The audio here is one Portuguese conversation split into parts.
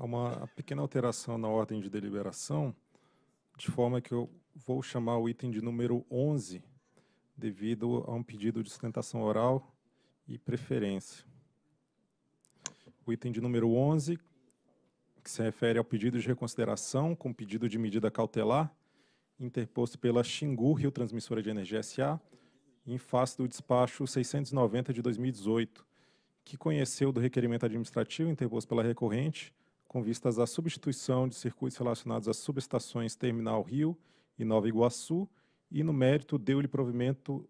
Há uma pequena alteração na ordem de deliberação, de forma que eu vou chamar o item de número 11, devido a um pedido de sustentação oral e preferência. O item de número 11, que se refere ao pedido de reconsideração com pedido de medida cautelar, interposto pela Xingu Rio Transmissora de Energia SA, em face do despacho 690 de 2018, que conheceu do requerimento administrativo interposto pela recorrente com vistas à substituição de circuitos relacionados às subestações Terminal Rio e Nova Iguaçu e, no mérito, deu-lhe provimento,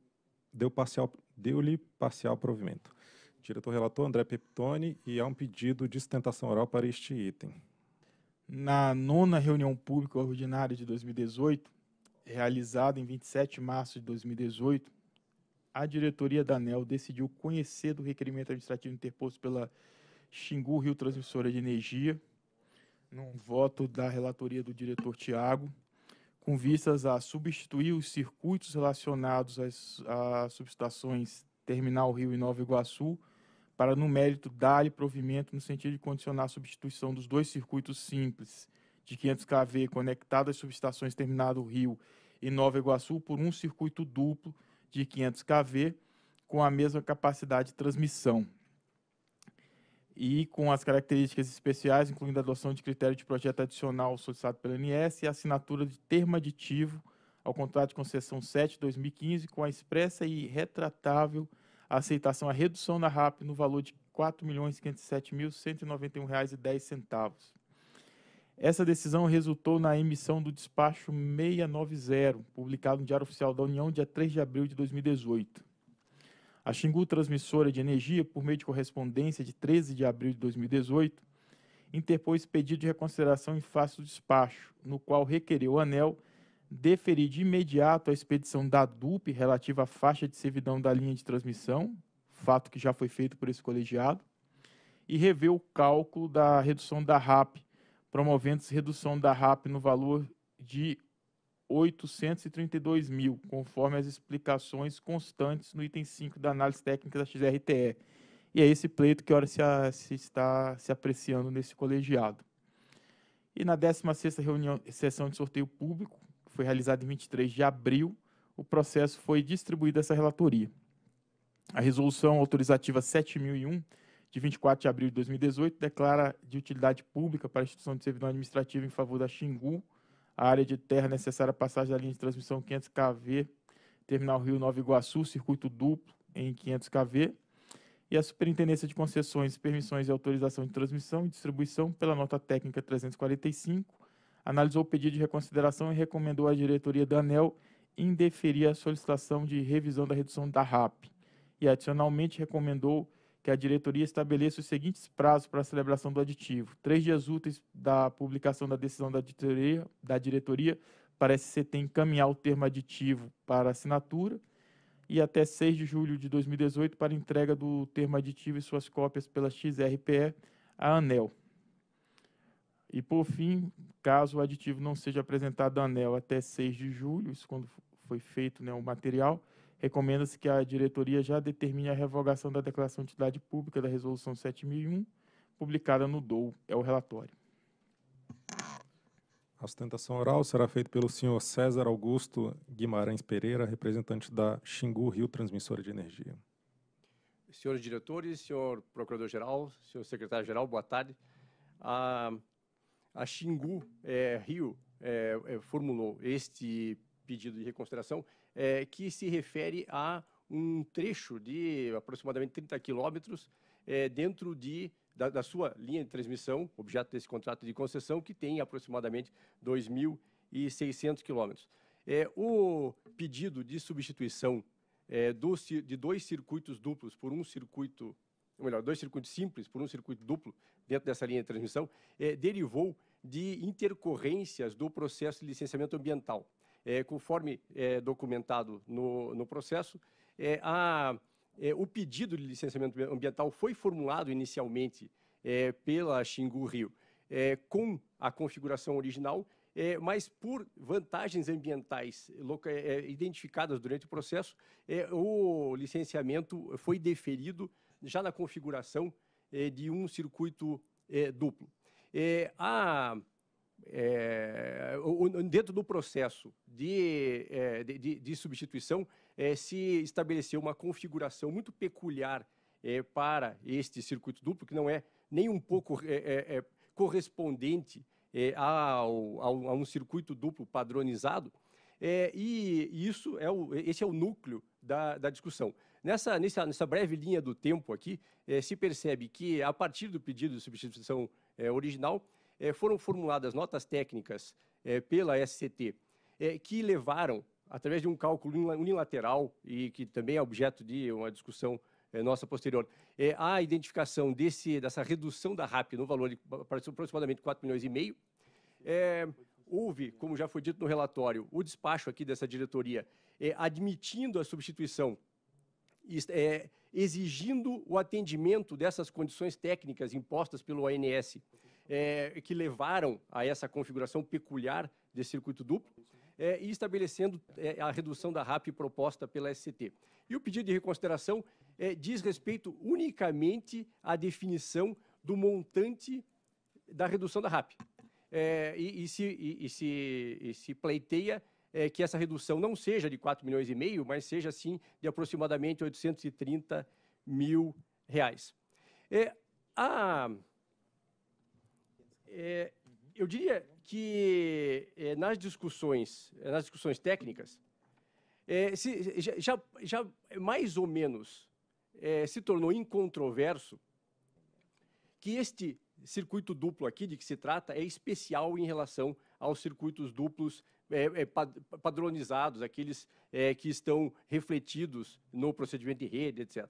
deu parcial, deu-lhe parcial provimento. Diretor-relator André Peptoni e há um pedido de sustentação oral para este item. Na nona reunião pública ordinária de 2018, realizada em 27 de março de 2018, a diretoria da ANEL decidiu conhecer do requerimento administrativo interposto pela Xingu Rio Transmissora de Energia, num voto da relatoria do diretor Tiago, com vistas a substituir os circuitos relacionados às, às subestações Terminal Rio e Nova Iguaçu, para, no mérito, dar-lhe provimento no sentido de condicionar a substituição dos dois circuitos simples de 500 kV conectados às subestações Terminal Rio e Nova Iguaçu por um circuito duplo de 500 kV com a mesma capacidade de transmissão e com as características especiais, incluindo a adoção de critério de projeto adicional solicitado pela ANS e a assinatura de termo aditivo ao contrato de concessão 7 2015 com a expressa e retratável aceitação à redução da RAP no valor de R$ 4.507.191,10. Essa decisão resultou na emissão do despacho 690, publicado no Diário Oficial da União, dia 3 de abril de 2018. A Xingu Transmissora de Energia, por meio de correspondência de 13 de abril de 2018, interpôs pedido de reconsideração em face do despacho, no qual requereu o ANEL deferir de imediato a expedição da DUP relativa à faixa de servidão da linha de transmissão, fato que já foi feito por esse colegiado, e rever o cálculo da redução da RAP, promovendo-se redução da RAP no valor de 832 mil, conforme as explicações constantes no item 5 da análise técnica da XRTE. E é esse pleito que ora se, a, se está se apreciando nesse colegiado. E na 16ª reunião, sessão de sorteio público, que foi realizada em 23 de abril, o processo foi distribuído essa relatoria. A resolução autorizativa 7001 de 24 de abril de 2018 declara de utilidade pública para a instituição de servidão administrativo em favor da Xingu, a área de terra necessária à passagem da linha de transmissão 500 kV, Terminal Rio Nova Iguaçu, circuito duplo em 500 kV, e a Superintendência de Concessões, Permissões e Autorização de Transmissão e Distribuição, pela nota técnica 345, analisou o pedido de reconsideração e recomendou à diretoria da ANEL indeferir a solicitação de revisão da redução da RAP e, adicionalmente, recomendou que a diretoria estabeleça os seguintes prazos para a celebração do aditivo: três dias úteis da publicação da decisão da diretoria, da diretoria para SCT encaminhar o termo aditivo para assinatura e até 6 de julho de 2018 para entrega do termo aditivo e suas cópias pela XRPE à ANEL. E, por fim, caso o aditivo não seja apresentado à ANEL até 6 de julho, isso quando foi feito né, o material, Recomenda-se que a diretoria já determine a revogação da declaração de entidade pública da Resolução 7001, publicada no DOU. É o relatório. A sustentação oral será feita pelo senhor César Augusto Guimarães Pereira, representante da Xingu Rio Transmissora de Energia. Senhores diretores, senhor procurador-geral, senhor secretário-geral, boa tarde. A, a Xingu é, Rio é, é, formulou este pedido de reconsideração é, que se refere a um trecho de aproximadamente 30 quilômetros é, dentro de, da, da, sua linha de transmissão, objeto desse contrato de concessão, que tem aproximadamente 2.600 quilômetros. É, o pedido de substituição é, do, de dois circuitos duplos por um circuito, ou melhor, dois circuitos simples por um circuito duplo dentro dessa linha de transmissão, é, derivou de intercorrências do processo de licenciamento ambiental é, conforme é, documentado no, no processo, é, a, é, o pedido de licenciamento ambiental foi formulado inicialmente é, pela Xingu Rio com a configuração original, mas por vantagens ambientais identificadas durante o processo, o licenciamento foi deferido já na configuração de um circuito duplo. a é, dentro do processo é, de, de, de substituição, é, se estabeleceu uma configuração muito peculiar é, para este circuito duplo, que não é nem um pouco é, é, correspondente ao, ao, a um circuito duplo padronizado, e isso é o, esse é o núcleo da, da discussão. Nessa, nessa, nessa, breve linha do tempo aqui, se percebe que, a partir do pedido de substituição original, é, foram formuladas notas técnicas é, pela SCT é, que levaram, através de um cálculo unilateral e que também é objeto de uma discussão nossa posterior, a identificação desse, dessa redução da RAP no valor de aproximadamente 4 milhões e meio. houve, como já foi dito no relatório, o despacho aqui dessa diretoria admitindo a substituição é, exigindo o atendimento dessas condições técnicas impostas pelo ANS é, que levaram a essa configuração peculiar de circuito duplo é, e estabelecendo é, a redução da RAP proposta pela SCT. E o pedido de reconsideração é, diz respeito unicamente à definição do montante da redução da RAP. É, e, e, se, e, se, e se pleiteia é que essa redução não seja de 4 milhões e meio, mas seja sim de aproximadamente 830 mil reais. É, a, é, eu diria que é, nas discussões, é, nas discussões técnicas, é, se, já, já, já, mais ou menos é, se tornou incontroverso que este circuito duplo aqui de que se trata é especial em relação aos circuitos duplos é, padronizados, aqueles que estão refletidos no procedimento de rede, etc.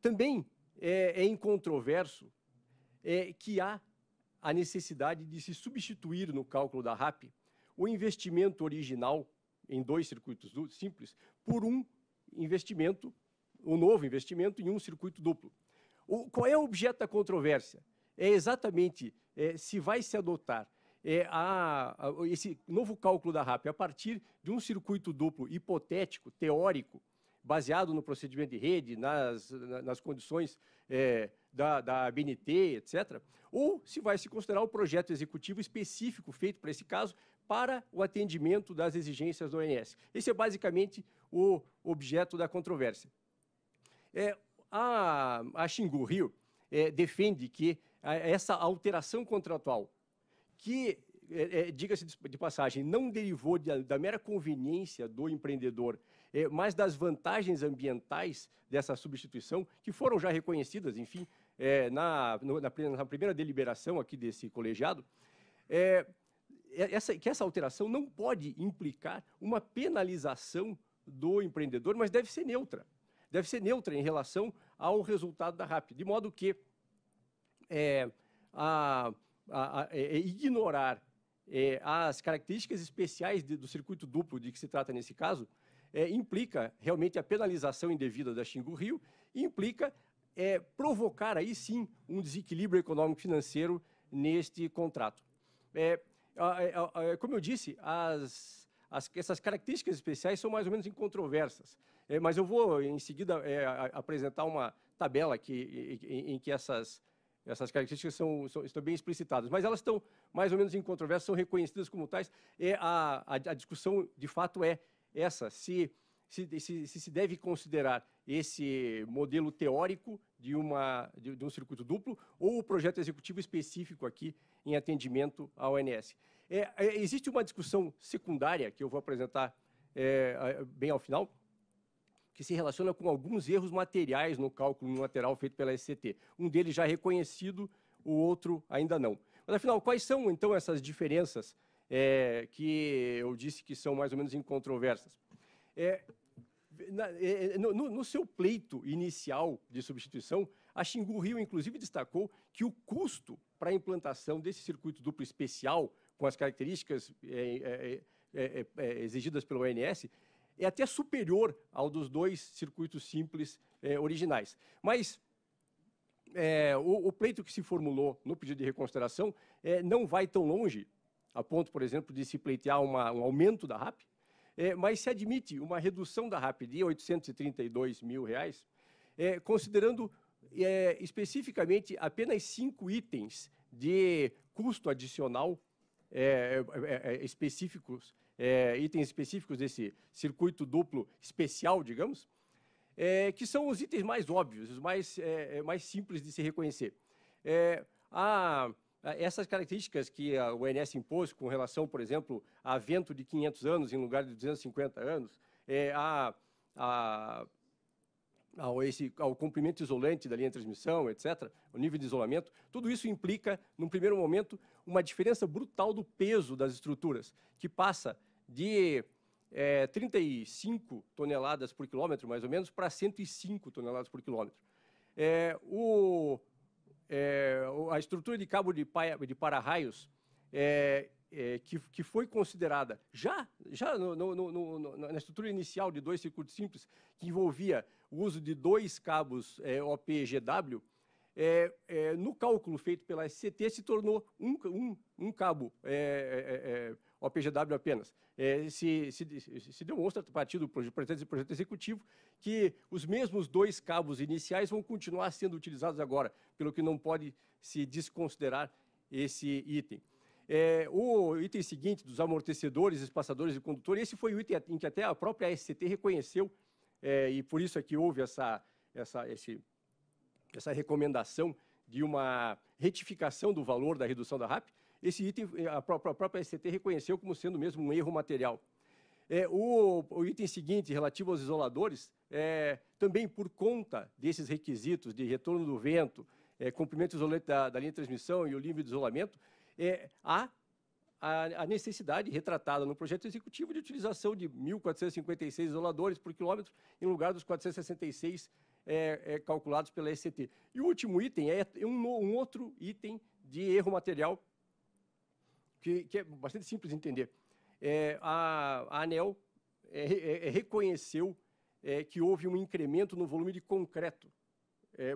Também é incontroverso que há a necessidade de se substituir no cálculo da RAP o investimento original em dois circuitos simples por um investimento, um novo investimento em um circuito duplo. O, qual é o objeto da controvérsia? É exatamente é, se vai se adotar é, a, a, esse novo cálculo da RAP a partir de um circuito duplo hipotético, teórico, baseado no procedimento de rede, nas, nas condições é, da, da ABNT, etc., ou se vai se considerar o projeto executivo específico feito para esse caso para o atendimento das exigências do ONS. Esse é basicamente o objeto da controvérsia. É, a, a Xingu Rio é, defende que a, essa alteração contratual, que, é, é diga-se de passagem, não derivou de, da mera conveniência do empreendedor é, mas das vantagens ambientais dessa substituição, que foram já reconhecidas, enfim, é, na, na, primeira deliberação aqui desse colegiado, é, essa, que essa alteração não pode implicar uma penalização do empreendedor, mas deve ser neutra. Deve ser neutra em relação ao resultado da RAP, de modo que é, a, a, a, é, ignorar é, as características especiais de, do circuito duplo de que se trata nesse caso é, implica realmente a penalização indevida da Xingu Rio e implica é, provocar aí sim um desequilíbrio econômico-financeiro neste contrato. É, como eu disse, as, as, essas características especiais são mais ou menos incontroversas, é, mas eu vou em seguida é, apresentar uma tabela que, em, em, que essas, essas características são, são, estão bem explicitadas, mas elas estão mais ou menos incontroversas, são reconhecidas como tais, E é, a, a, a discussão de fato é essa se se, se, se deve considerar esse modelo teórico de, uma, de, de, um circuito duplo ou o projeto executivo específico aqui em atendimento à ONS. É, é, existe uma discussão secundária que eu vou apresentar é, bem ao final, que se relaciona com alguns erros materiais no cálculo unilateral feito pela SCT. Um deles já reconhecido, o outro ainda não. Mas, afinal, quais são, então, essas diferenças é, que eu disse que são mais ou menos incontroversas. É, na, é, é, no, no, seu pleito inicial de substituição, a Xingu Rio, inclusive, destacou que o custo para a implantação desse circuito duplo especial, com as características é, é, é, é exigidas pelo ONS, é até superior ao dos dois circuitos simples originais. Mas o, o, pleito que se formulou no pedido de reconsideração não vai tão longe a ponto, por exemplo, de se pleitear uma, um aumento da RAP, é, mas se admite uma redução da RAP de 832 mil reais, é, considerando é, especificamente apenas cinco itens de custo adicional é, é, é, específicos, itens específicos desse circuito duplo especial, digamos, que são os itens mais óbvios, os mais, mais simples de se reconhecer. a ah, essas características que ah, o ONS impôs com relação, por exemplo, a vento de 500 anos em lugar de 250 anos, é, a, a, ao, esse, ao comprimento isolante da linha de transmissão, etc., o nível de isolamento, tudo isso implica, num primeiro momento, uma diferença brutal do peso das estruturas, que passa de é, 35 toneladas por quilômetro, mais ou menos, para 105 toneladas por quilômetro. É, o, é, a estrutura de cabo de, de para-raios é, é, que, que, foi considerada já, já no, no, no, na estrutura inicial de dois circuitos simples, que envolvia o uso de dois cabos é, OPGW, é, é, no cálculo feito pela SCT, se tornou um, um, um cabo é, é, é, é OPGW apenas. Se, se, se, demonstra, a partir do projeto, projeto executivo, que os mesmos dois cabos iniciais vão continuar sendo utilizados agora, pelo que não pode se desconsiderar esse item. É, o item seguinte dos amortecedores, espaçadores e condutor, esse foi o item em que até a própria SCT reconheceu, é, e por isso é que houve essa, essa, esse essa recomendação de uma retificação do valor da redução da RAP, esse item eh, a própria, a própria SCT reconheceu como sendo mesmo um erro material. É, o, o, item seguinte, relativo aos isoladores, é, também por conta desses requisitos de retorno do vento, é, comprimento isolante da, da, linha de transmissão e o limite de isolamento, é, há a, a, necessidade retratada no projeto executivo de utilização de 1.456 isoladores por quilômetro em lugar dos 466 é, é, calculados pela ECT. E o último item é um, um outro item de erro material, que, que é bastante simples de entender. É, a, a, ANEL é, é, é, reconheceu que houve um incremento no volume de concreto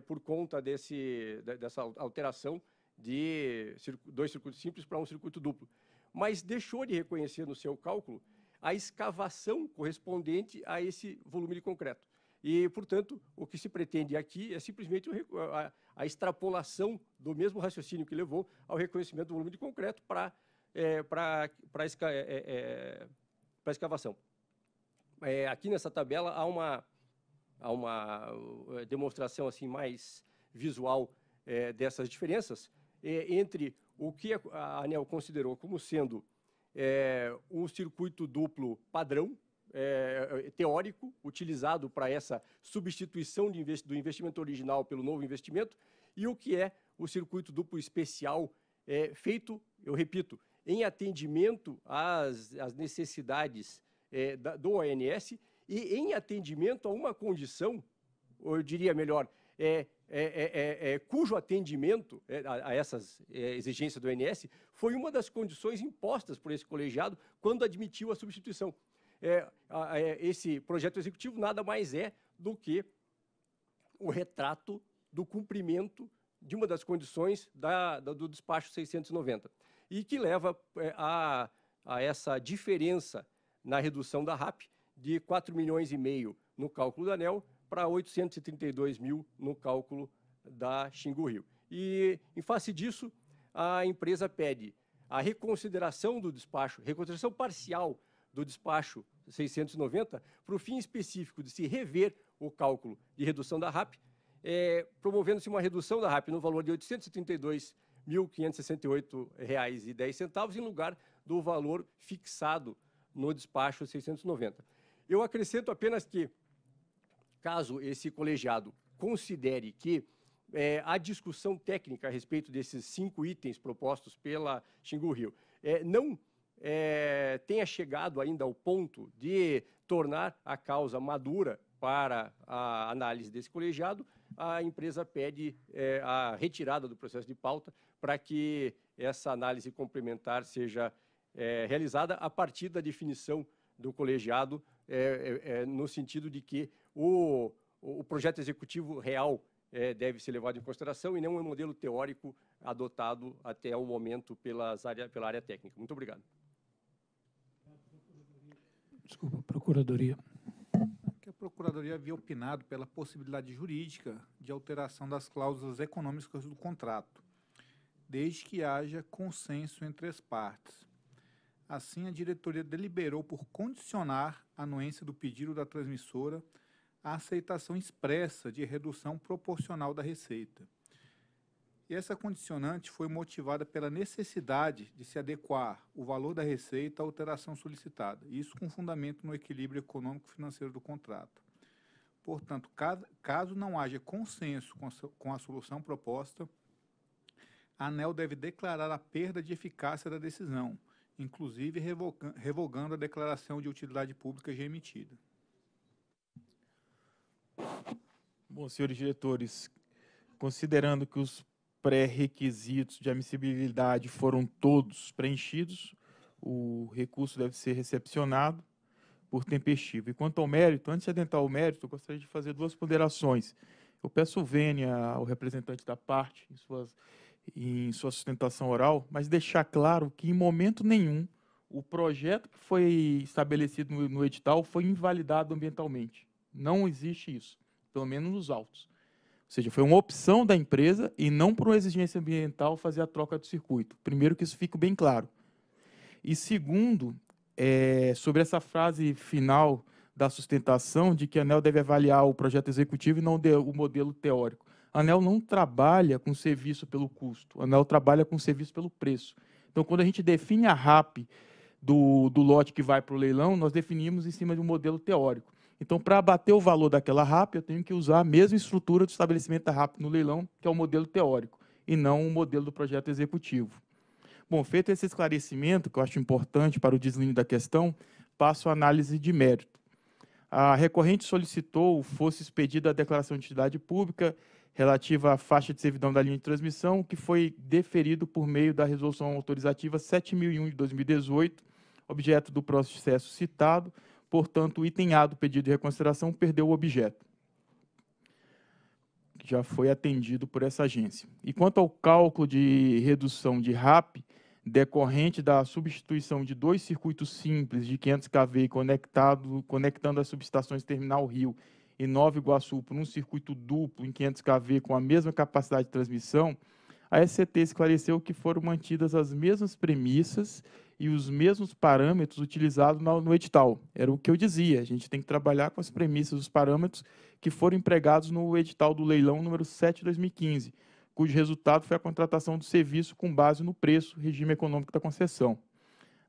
por conta desse, dessa alteração de dois circuitos simples para um circuito duplo. Mas deixou de reconhecer no seu cálculo a escavação correspondente a esse volume de concreto. E, portanto, o que se pretende aqui é simplesmente a, extrapolação do mesmo raciocínio que levou ao reconhecimento do volume de concreto para é, para esca, é, é, é escavação. É, aqui nessa tabela há uma, há uma é, demonstração assim mais visual é, dessas diferenças é, entre o que a ANEL considerou como sendo é, um circuito duplo padrão, é, teórico utilizado para essa substituição investi do investimento original pelo novo investimento e o que é o circuito duplo especial é, feito, eu repito, em atendimento às, às necessidades é, da, do ONS e em atendimento a uma condição, ou eu diria melhor, é, é, é, é, cujo atendimento a, a essas exigências do ONS foi uma das condições impostas por esse colegiado quando admitiu a substituição é, é, esse projeto executivo nada mais é do que o retrato do cumprimento de uma das condições da, da, do despacho 690, e que leva é, a, a essa diferença na redução da RAP de 4 milhões e meio no cálculo da ANEL para 832 mil no cálculo da Xingu Rio. E, em face disso, a empresa pede a reconsideração do despacho, reconsideração parcial do despacho 690 para o fim específico de se rever o cálculo de redução da RAP, é, promovendo-se uma redução da RAP no valor de R$ 832.568,10 em lugar do valor fixado no despacho 690. Eu acrescento apenas que, caso esse colegiado considere que é, a discussão técnica a respeito desses cinco itens propostos pela Xingu Rio é, não é, tenha chegado ainda ao ponto de tornar a causa madura para a análise desse colegiado, a empresa pede é, a retirada do processo de pauta para que essa análise complementar seja é, realizada a partir da definição do colegiado, no sentido de que o, o projeto executivo real deve ser levado em consideração e não um modelo teórico adotado até o momento pelas área, pela área técnica. Muito obrigado desculpa, Procuradoria. Que a Procuradoria havia opinado pela possibilidade jurídica de alteração das cláusulas econômicas do contrato, desde que haja consenso entre as partes. Assim, a diretoria deliberou por condicionar a anuência do pedido da transmissora à aceitação expressa de redução proporcional da receita. E essa condicionante foi motivada pela necessidade de se adequar o valor da receita à alteração solicitada, isso com fundamento no equilíbrio econômico-financeiro do contrato. Portanto, caso não haja consenso com a solução proposta, a ANEL deve declarar a perda de eficácia da decisão, inclusive revogando a declaração de utilidade pública já emitida. Bom, senhores diretores, considerando que os pré-requisitos de admissibilidade foram todos preenchidos, o recurso deve ser recepcionado por tempestivo. E quanto ao mérito, antes de adentrar o mérito, eu gostaria de fazer duas ponderações. Eu peço vênia ao representante da parte em, suas, em sua sustentação oral, mas deixar claro que em momento nenhum o projeto que foi estabelecido no, no edital foi invalidado ambientalmente. Não existe isso, pelo menos nos autos. Ou seja, foi uma opção da empresa e não por uma exigência ambiental fazer a troca do circuito. Primeiro, que isso fique bem claro. E segundo, é, sobre essa frase final da sustentação de que a ANEL deve avaliar o projeto executivo e não o modelo teórico. A ANEL não trabalha com serviço pelo custo, a ANEL trabalha com serviço pelo preço. Então, quando a gente define a RAP do, do lote que vai para o leilão, nós definimos em cima de um modelo teórico. Então, para abater o valor daquela RAP, eu tenho que usar a mesma estrutura do estabelecimento da RAP no leilão, que é o modelo teórico, e não o modelo do projeto executivo. Bom, feito esse esclarecimento, que eu acho importante para o deslinho da questão, passo à análise de mérito. A recorrente solicitou fosse expedida a declaração de entidade pública relativa à faixa de servidão da linha de transmissão, que foi deferido por meio da Resolução Autorizativa 7001 de 2018, objeto do processo citado, Portanto, o item A do pedido de reconsideração perdeu o objeto, que já foi atendido por essa agência. E quanto ao cálculo de redução de RAP, decorrente da substituição de dois circuitos simples de 500 kV conectado, conectando as subestações Terminal Rio e Nova Iguaçu por um circuito duplo em 500 kV com a mesma capacidade de transmissão, a SCT esclareceu que foram mantidas as mesmas premissas e os mesmos parâmetros utilizados no edital. Era o que eu dizia, a gente tem que trabalhar com as premissas dos parâmetros que foram empregados no edital do leilão número 7 de 2015, cujo resultado foi a contratação do serviço com base no preço, regime econômico da concessão.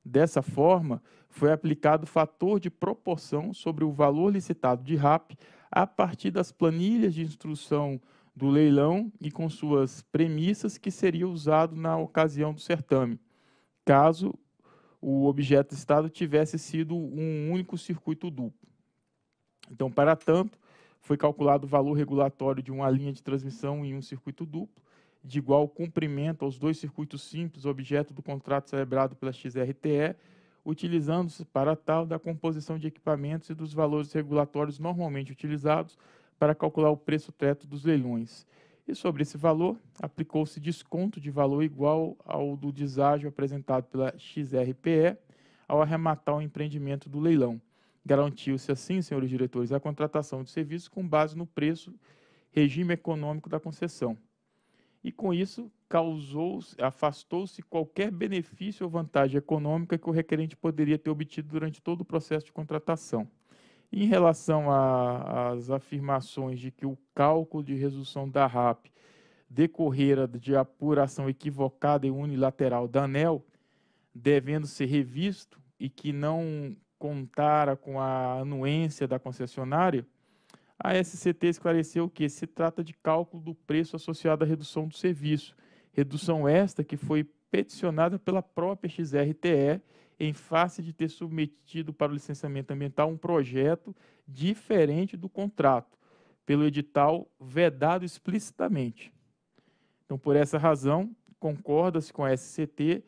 Dessa forma, foi aplicado o fator de proporção sobre o valor licitado de RAP a partir das planilhas de instrução do leilão e com suas premissas que seria usado na ocasião do certame, caso o objeto estado tivesse sido um único circuito duplo. Então, para tanto, foi calculado o valor regulatório de uma linha de transmissão em um circuito duplo, de igual comprimento aos dois circuitos simples objeto do contrato celebrado pela XRTE, utilizando-se para tal da composição de equipamentos e dos valores regulatórios normalmente utilizados para calcular o preço teto dos leilões e sobre esse valor aplicou-se desconto de valor igual ao do deságio apresentado pela XRPE ao arrematar o empreendimento do leilão. Garantiu-se assim, senhores diretores, a contratação de serviços com base no preço regime econômico da concessão. E com isso, afastou-se qualquer benefício ou vantagem econômica que o requerente poderia ter obtido durante todo o processo de contratação. Em relação às afirmações de que o cálculo de redução da RAP decorrera de apuração equivocada e unilateral da ANEL, devendo ser revisto e que não contara com a anuência da concessionária, a SCT esclareceu que se trata de cálculo do preço associado à redução do serviço, redução esta que foi peticionada pela própria XRTE em face de ter submetido para o licenciamento ambiental um projeto diferente do contrato, pelo edital vedado explicitamente. Então, por essa razão, concorda-se com a SCT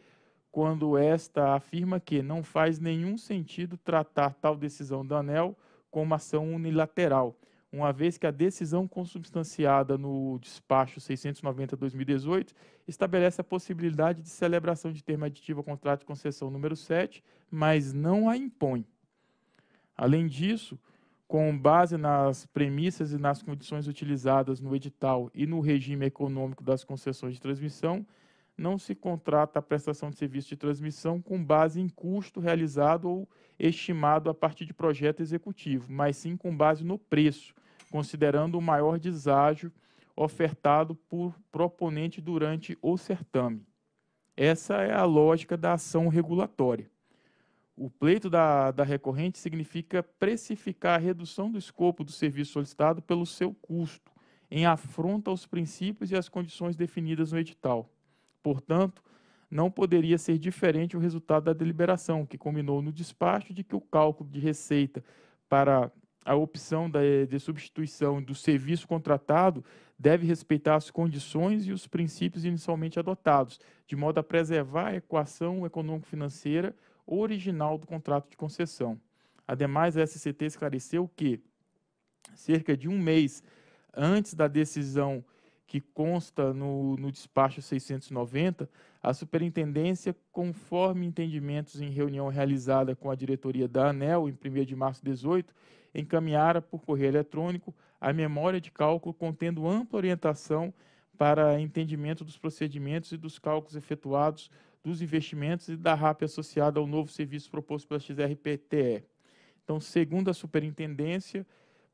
quando esta afirma que não faz nenhum sentido tratar tal decisão do ANEL como ação unilateral, uma vez que a decisão consubstanciada no despacho 690-2018 estabelece a possibilidade de celebração de termo aditivo ao contrato de concessão número 7, mas não a impõe. Além disso, com base nas premissas e nas condições utilizadas no edital e no regime econômico das concessões de transmissão, não se contrata a prestação de serviço de transmissão com base em custo realizado ou estimado a partir de projeto executivo, mas sim com base no preço, considerando o maior deságio ofertado por proponente durante o certame. Essa é a lógica da ação regulatória. O pleito da, da recorrente significa precificar a redução do escopo do serviço solicitado pelo seu custo, em afronta aos princípios e às condições definidas no edital. Portanto, não poderia ser diferente o resultado da deliberação, que combinou no despacho de que o cálculo de receita para a opção da, de substituição do serviço contratado deve respeitar as condições e os princípios inicialmente adotados, de modo a preservar a equação econômico-financeira original do contrato de concessão. Ademais, a SCT esclareceu que, cerca de um mês antes da decisão que consta no, no despacho 690, a superintendência, conforme entendimentos em reunião realizada com a diretoria da ANEL em 1 de março de 2018 encaminhara por correio eletrônico a memória de cálculo contendo ampla orientação para entendimento dos procedimentos e dos cálculos efetuados dos investimentos e da RAP associada ao novo serviço proposto pela XRPTE. Então, segundo a superintendência,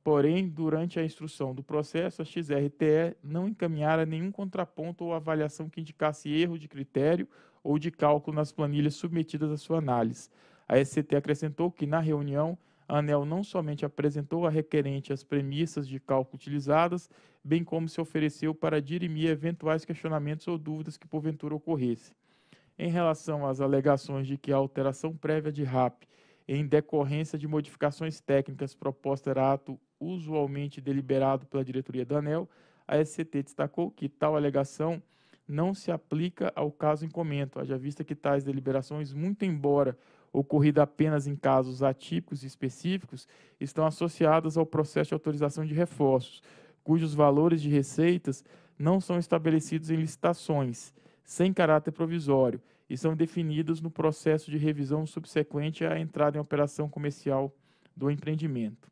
porém, durante a instrução do processo, a XRTE não encaminhara nenhum contraponto ou avaliação que indicasse erro de critério ou de cálculo nas planilhas submetidas à sua análise. A SCT acrescentou que, na reunião, a ANEL não somente apresentou à requerente as premissas de cálculo utilizadas, bem como se ofereceu para dirimir eventuais questionamentos ou dúvidas que porventura ocorressem. Em relação às alegações de que a alteração prévia de RAP, em decorrência de modificações técnicas proposta era ato usualmente deliberado pela diretoria da ANEL, a SCT destacou que tal alegação não se aplica ao caso em comento, haja vista que tais deliberações, muito embora ocorrida apenas em casos atípicos e específicos, estão associadas ao processo de autorização de reforços, cujos valores de receitas não são estabelecidos em licitações, sem caráter provisório, e são definidos no processo de revisão subsequente à entrada em operação comercial do empreendimento.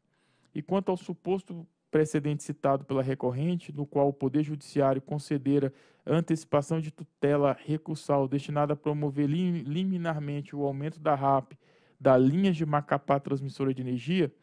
E quanto ao suposto precedente citado pela recorrente, no qual o Poder Judiciário concedera antecipação de tutela recursal destinada a promover liminarmente o aumento da RAP da linha de Macapá transmissora de energia,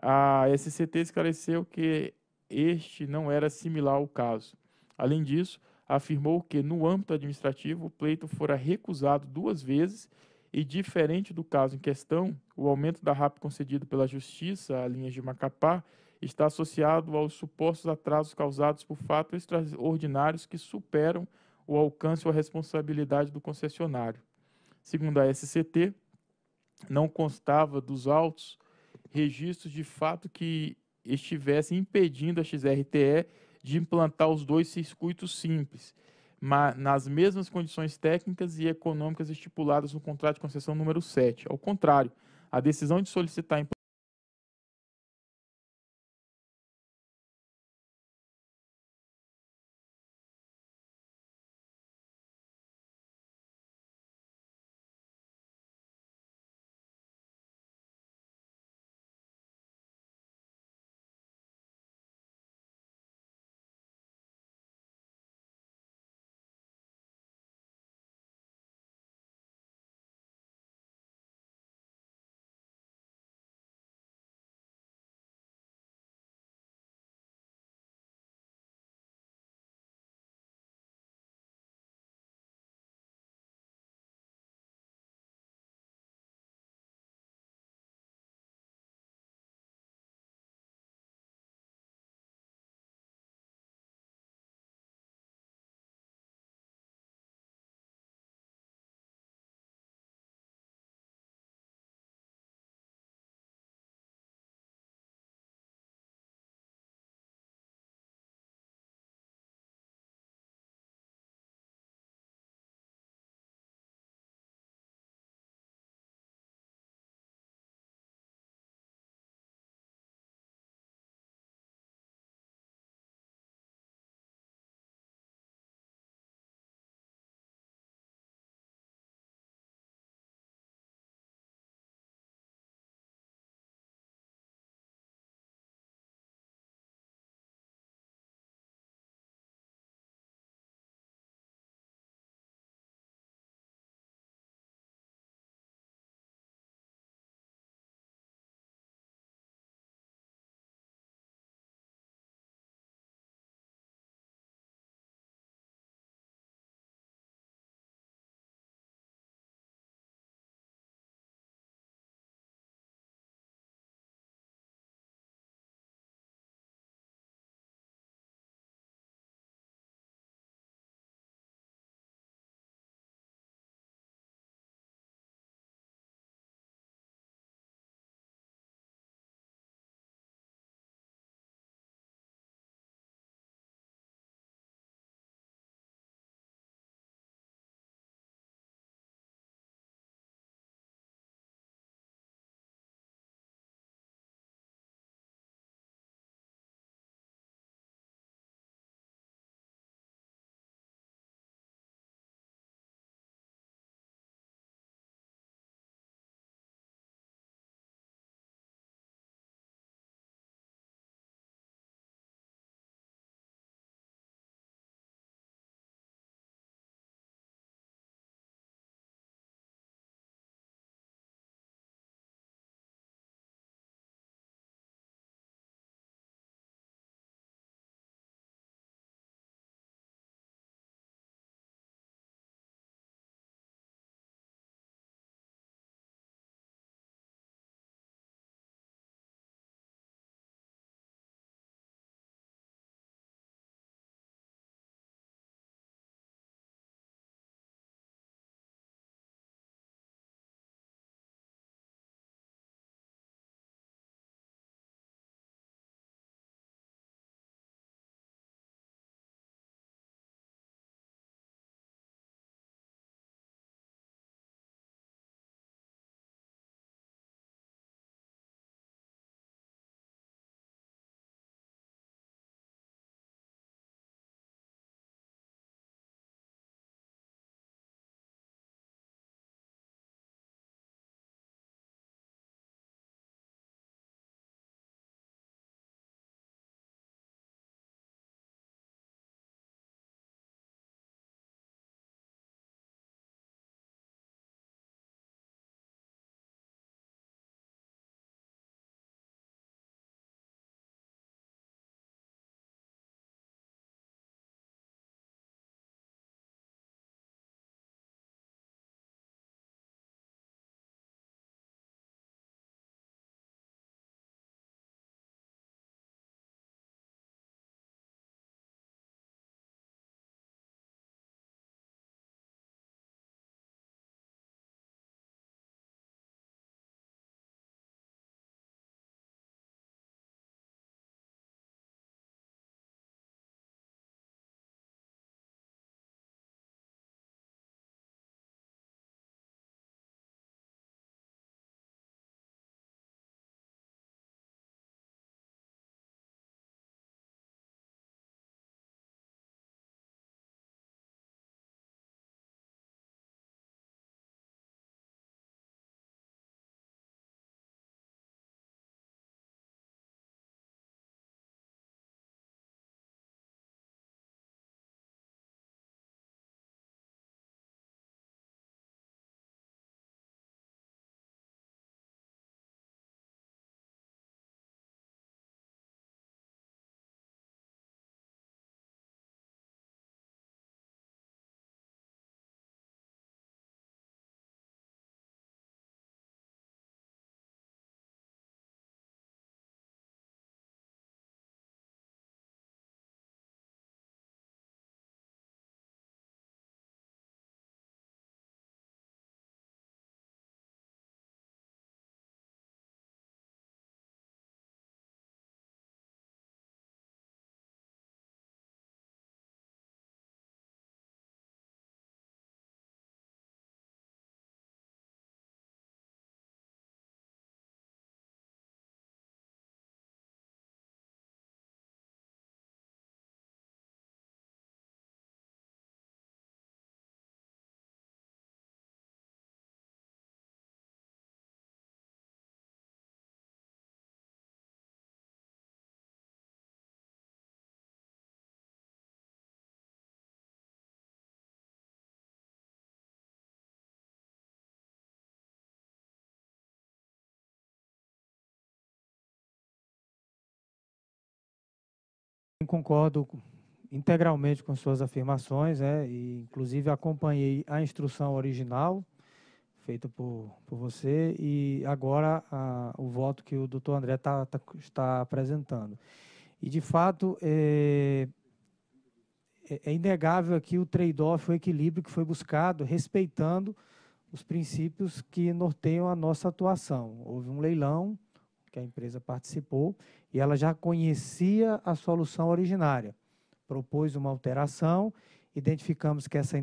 a SCT esclareceu que este não era similar ao caso. Além disso, afirmou que, no âmbito administrativo, o pleito fora recusado duas vezes e, diferente do caso em questão, o aumento da RAP concedido pela Justiça à linha de Macapá está associado aos supostos atrasos causados por fatos extraordinários que superam o alcance ou a responsabilidade do concessionário. Segundo a SCT, não constava dos autos registros de fato que estivessem impedindo a XRTE de implantar os dois circuitos simples, mas nas mesmas condições técnicas e econômicas estipuladas no contrato de concessão número 7. Ao contrário, a decisão de solicitar a concordo integralmente com suas afirmações, né? e, inclusive acompanhei a instrução original feita por, por você e agora a, o voto que o doutor André tá, tá, está apresentando. E, de fato, é, é, é inegável aqui o trade-off, o equilíbrio que foi buscado, respeitando os princípios que norteiam a nossa atuação. Houve um leilão que a empresa participou, e ela já conhecia a solução originária. Propôs uma alteração, identificamos que essa,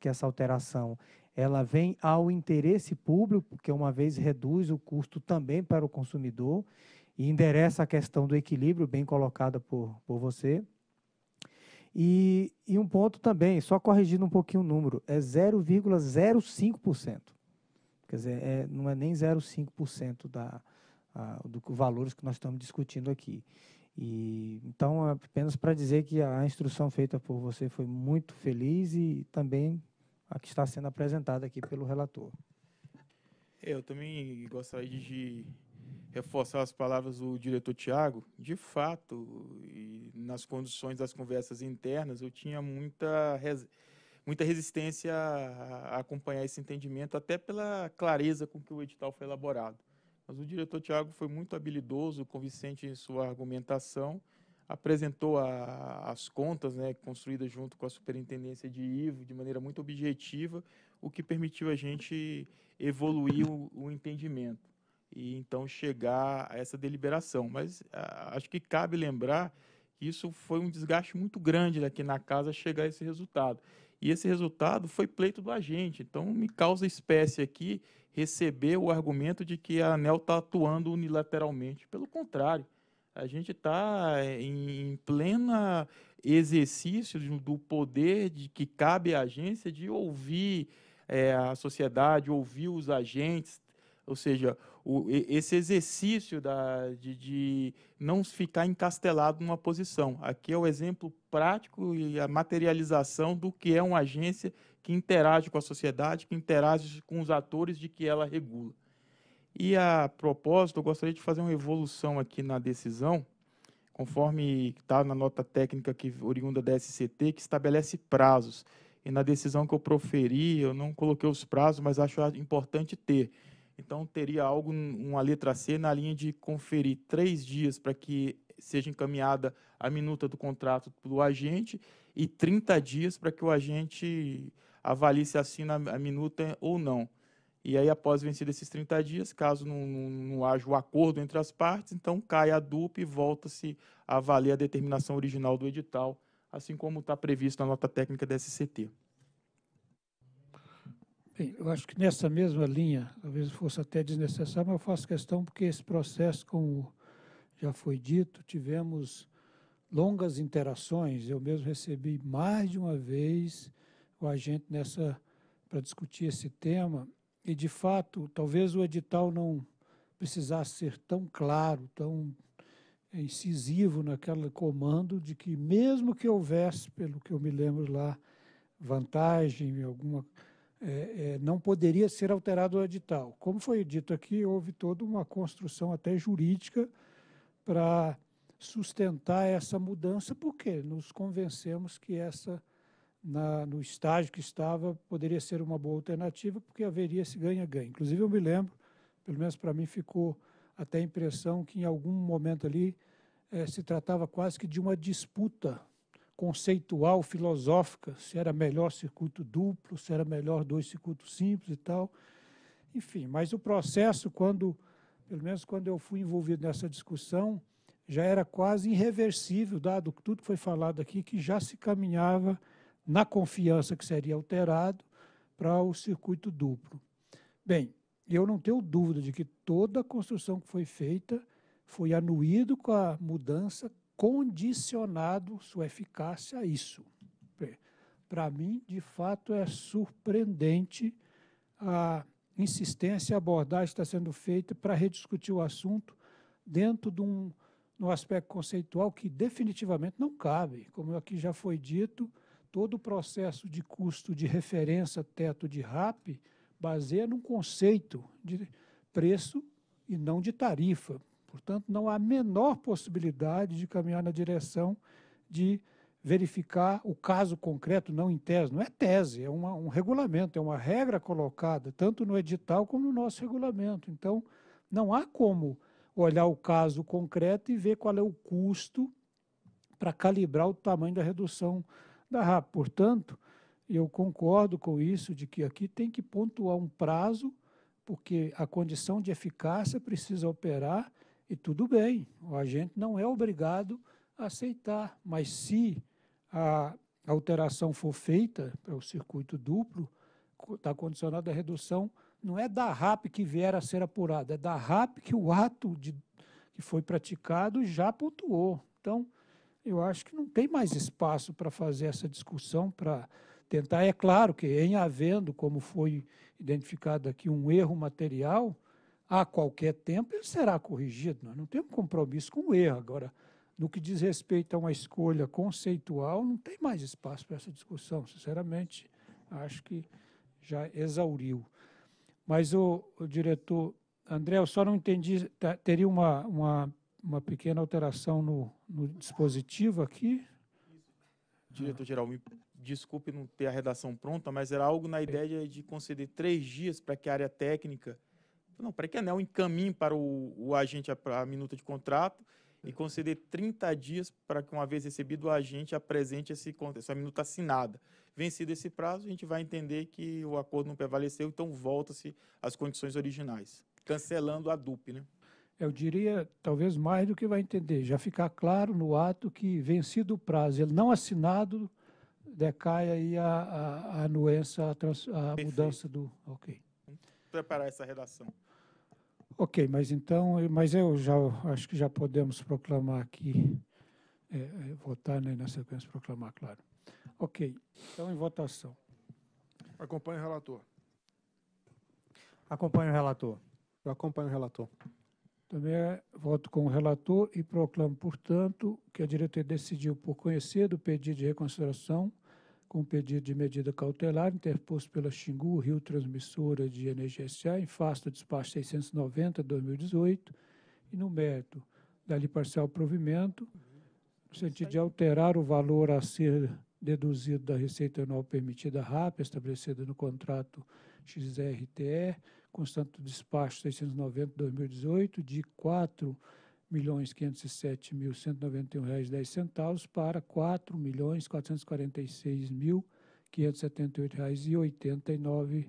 que essa alteração ela vem ao interesse público, porque uma vez reduz o custo também para o consumidor, e endereça a questão do equilíbrio, bem colocada por, por você. E, e um ponto também, só corrigindo um pouquinho o número, é 0,05%. Quer dizer, é, não é nem 0,5% da, a, do valores que nós estamos discutindo aqui. E, então, é apenas para dizer que a instrução feita por você foi muito feliz e também a que está sendo apresentada aqui pelo relator. É, eu também gostaria de reforçar as palavras do diretor Tiago. De fato, nas condições das conversas internas, eu tinha muita, res... muita resistência a acompanhar esse entendimento, até pela clareza com que o edital foi elaborado. Mas o diretor Tiago foi muito habilidoso, convincente em sua argumentação, apresentou a, as contas né, construídas junto com a superintendência de Ivo de maneira muito objetiva, o que permitiu a gente evoluir o, o entendimento e então chegar a essa deliberação. Mas a, acho que cabe lembrar que isso foi um desgaste muito grande aqui na casa chegar a esse resultado. E esse resultado foi pleito do agente, então me causa espécie aqui receber o argumento de que a ANEL está atuando unilateralmente. Pelo contrário, a gente está eh, em plena exercício do poder de que cabe à agência de ouvir é, a sociedade, ouvir os agentes, ou seja, o, esse exercício da, de, de, não ficar encastelado numa posição. Aqui é o exemplo prático e a materialização do que é uma agência que interage com a sociedade, que interage com os atores de que ela regula. E a propósito, eu gostaria de fazer uma evolução aqui na decisão, conforme está na nota técnica que oriunda da SCT, que estabelece prazos. E na decisão que eu proferi, eu não coloquei os prazos, mas acho importante ter. Então, teria algo, uma letra C, na linha de conferir três dias para que seja encaminhada a minuta do contrato do agente e 30 dias para que o agente avalie se assina a minuta ou não. E aí, após vencidos esses 30 dias, caso não, não, não haja o um acordo entre as partes, então cai a dupla e volta-se a valer a determinação original do edital, assim como está previsto na nota técnica da SCT. Bem, eu acho que nessa mesma linha, talvez fosse até desnecessário, mas eu faço questão porque esse processo, como já foi dito, tivemos longas interações. Eu mesmo recebi mais de uma vez com a gente nessa para discutir esse tema. E, de fato, talvez o edital não precisasse ser tão claro, tão incisivo naquele comando de que, mesmo que houvesse, pelo que eu me lembro lá, vantagem, alguma. É, é, não poderia ser alterado o edital. Como foi dito aqui, houve toda uma construção até jurídica para sustentar essa mudança, porque nos convencemos que essa na, no estágio que estava, poderia ser uma boa alternativa, porque haveria esse ganha-ganha. Inclusive, eu me lembro, pelo menos para mim ficou até a impressão que em algum momento ali eh, se tratava quase que de uma disputa conceitual, filosófica, se era melhor circuito duplo, se era melhor dois circuitos simples e tal. Enfim, mas o processo, quando, pelo menos quando eu fui envolvido nessa discussão, já era quase irreversível, dado tudo que foi falado aqui, que já se caminhava na confiança que seria alterado para o circuito duplo. Bem, eu não tenho dúvida de que toda a construção que foi feita foi anuído com a mudança, condicionado sua eficácia a isso. Para mim, de fato, é surpreendente a insistência, a abordagem que está sendo feita para rediscutir o assunto dentro de um no aspecto conceitual que definitivamente não cabe. Como aqui já foi dito, todo o processo de custo de referência teto de RAP baseia num conceito de preço e não de tarifa. Portanto, não há a menor possibilidade de caminhar na direção de verificar o caso concreto, não em tese. Não é tese, é uma, um regulamento, é uma regra colocada, tanto no edital como no nosso regulamento. Então, não há como olhar o caso concreto e ver qual é o custo para calibrar o tamanho da redução da ah, RAP. Portanto, eu concordo com isso, de que aqui tem que pontuar um prazo, porque a condição de eficácia precisa operar, e tudo bem, o agente não é obrigado a aceitar, mas se a alteração for feita para o circuito duplo, está condicionada à redução, não é da RAP que vier a ser apurada, é da RAP que o ato de, que foi praticado já pontuou. Então, eu acho que não tem mais espaço para fazer essa discussão, para tentar. É claro que, em havendo, como foi identificado aqui, um erro material, a qualquer tempo ele será corrigido. Nós não temos compromisso com o erro. Agora, no que diz respeito a uma escolha conceitual, não tem mais espaço para essa discussão. Sinceramente, acho que já exauriu. Mas o, o diretor André, eu só não entendi, tá, teria uma, uma uma pequena alteração no, no dispositivo aqui. Diretor-geral, me desculpe não ter a redação pronta, mas era algo na ideia de conceder três dias para que a área técnica, não, para que a ANEL encaminhe para o, o agente a, a minuta de contrato e conceder 30 dias para que, uma vez recebido, o agente apresente esse, essa minuta assinada. Vencido esse prazo, a gente vai entender que o acordo não prevaleceu, então volta-se às condições originais, cancelando a DUP, né? eu diria, talvez mais do que vai entender, já ficar claro no ato que, vencido o prazo, ele não assinado, decai aí a, a, a anuência, a, trans, a mudança do... Ok. preparar essa redação. Ok, mas então, mas eu já acho que já podemos proclamar aqui, é, é, votar né, na sequência, proclamar, claro. Ok, então em votação. Acompanhe o relator. Acompanhe o relator. Eu acompanho o relator. Também eh, voto com o relator e proclamo, portanto, que a diretoria decidiu por conhecer do pedido de reconsideração com pedido de medida cautelar interposto pela Xingu Rio Transmissora de Energia SA em face do despacho 690-2018 e no mérito dali parcial provimento no sentido de alterar o valor a ser deduzido da receita anual permitida RAP estabelecida no contrato XRTE constante do despacho 690-2018, de R$ 4.507.191,10 para R$ 4.446.578,89,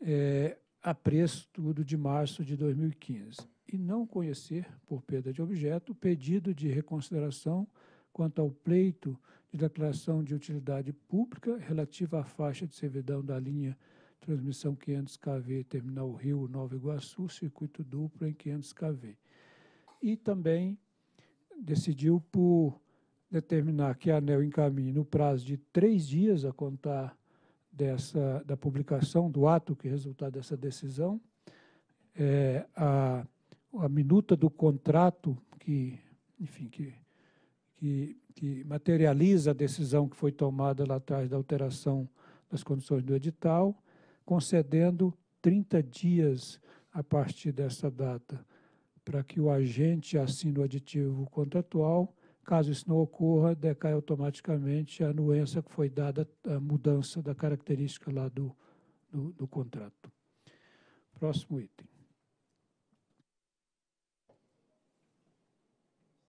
é, a preço tudo de março de 2015. E não conhecer, por perda de objeto, o pedido de reconsideração quanto ao pleito de declaração de utilidade pública relativa à faixa de servidão da linha transmissão 500 kV, terminal Rio Nova Iguaçu, circuito duplo em 500 kV. E também decidiu por determinar que a ANEL encaminhe no prazo de três dias a contar dessa, da publicação do ato que é resultar dessa decisão, é, a, a minuta do contrato que, enfim, que, que, que materializa a decisão que foi tomada lá atrás da alteração das condições do edital concedendo 30 dias a partir dessa data, para que o agente assine o aditivo contratual. Caso isso não ocorra, decai automaticamente a anuência que foi dada, a mudança da característica lá do, do, do contrato. Próximo item.